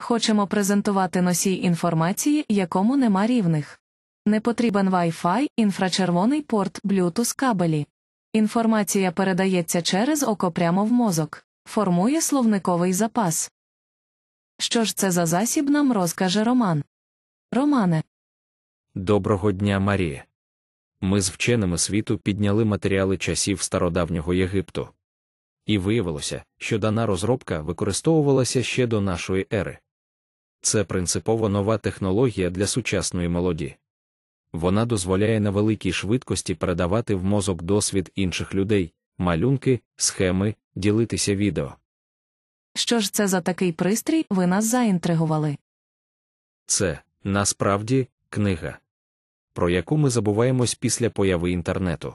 Хочемо презентувати носій інформації, якому нема рівних. Не потрібен Wi-Fi, інфрачервоний порт, Bluetooth кабелі. Інформація передається через око прямо в мозок, формує словниковий запас. Що ж це за засіб нам розкаже Роман? Романе. Доброго дня, Марія. Ми з вченими світу підняли матеріали часів стародавнього Єгипту. І виявилося, що дана розробка використовувалася ще до нашої ери це принципово нова технологія для сучасної молоді. Вона дозволяє на великій швидкості передавати в мозок досвід інших людей, малюнки, схеми, ділитися відео. Що ж це за такий пристрій ви нас заінтригували? Це насправді книга, про яку ми забуваємось після появи інтернету.